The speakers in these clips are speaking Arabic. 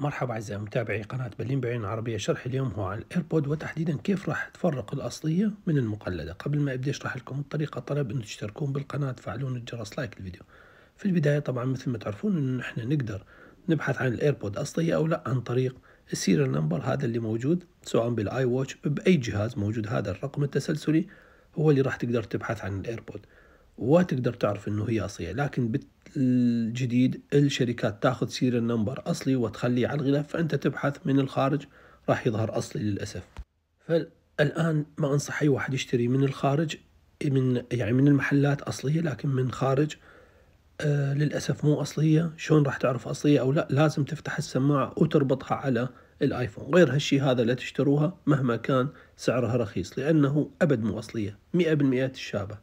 مرحبا أعزائي متابعي قناة بلين بعين عربية شرح اليوم هو عن الإيربود وتحديدا كيف راح تفرق الأصلية من المقلدة قبل ما أبدأ أشرح لكم الطريقة طلب أن تشتركون بالقناة تفعلون الجرس لايك الفيديو في البداية طبعا مثل ما تعرفون أنه نحن نقدر نبحث عن الإيربود أصلية أو لا عن طريق السيريال نمبر هذا اللي موجود سواء بالآي واتش بأي جهاز موجود هذا الرقم التسلسلي هو اللي راح تقدر تبحث عن الإيربود وتقدر تعرف انه هي اصليه لكن بالجديد الشركات تاخذ سير نمبر اصلي وتخليه على الغلاف فانت تبحث من الخارج راح يظهر اصلي للاسف فالان ما انصح اي واحد يشتري من الخارج من يعني من المحلات اصليه لكن من خارج آه للاسف مو اصليه شلون راح تعرف اصليه او لا لازم تفتح السماعه وتربطها على الايفون غير هالشي هذا لا تشتروها مهما كان سعرها رخيص لانه ابد مو اصليه 100% تشابه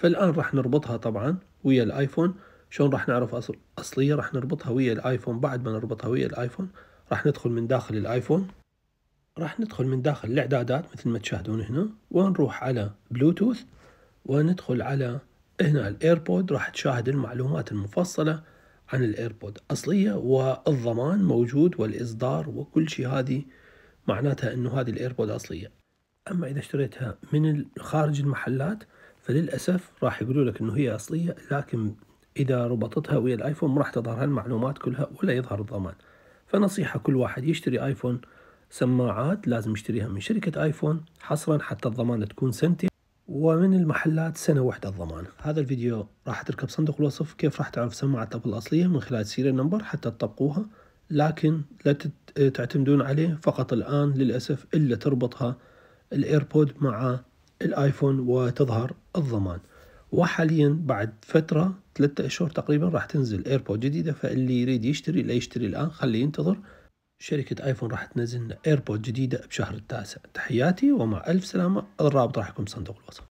فالآن راح نربطها طبعا ويا الآيفون شلون راح نعرف أصل أصلية راح نربطها ويا الآيفون بعد ما نربطها ويا الآيفون راح ندخل من داخل الآيفون راح ندخل من داخل الإعدادات مثل ما تشاهدون هنا ونروح على بلوتوث وندخل على هنا الايربود راح تشاهد المعلومات المفصلة عن الايربود أصلية والضمان موجود والإصدار وكل شيء هذه معناتها أنه هذه الايربود أصلية أما إذا اشتريتها من خارج المحلات فللأسف راح يقولوا لك أنه هي أصلية لكن إذا ربطتها ويا الآيفون ما راح تظهر هالمعلومات كلها ولا يظهر الضمان فنصيحة كل واحد يشتري آيفون سماعات لازم يشتريها من شركة آيفون حصرا حتى الضمان تكون سنتين ومن المحلات سنة واحدة الضمان هذا الفيديو راح تركب صندوق الوصف كيف راح تعرف سماعة أبل الأصلية من خلال سيريال نمبر حتى تطبقوها لكن لا تعتمدون عليه فقط الآن للأسف إلا تربطها الإيربود مع الايفون وتظهر الضمان وحاليا بعد فترة ثلاثة أشهر تقريبا راح تنزل ايربود جديدة فاللي يريد يشتري لا يشتري الآن خليه ينتظر شركة ايفون راح تنزل ايربود جديدة بشهر التاسع تحياتي ومع ألف سلامة الرابط راح يكون بصندوق الوصف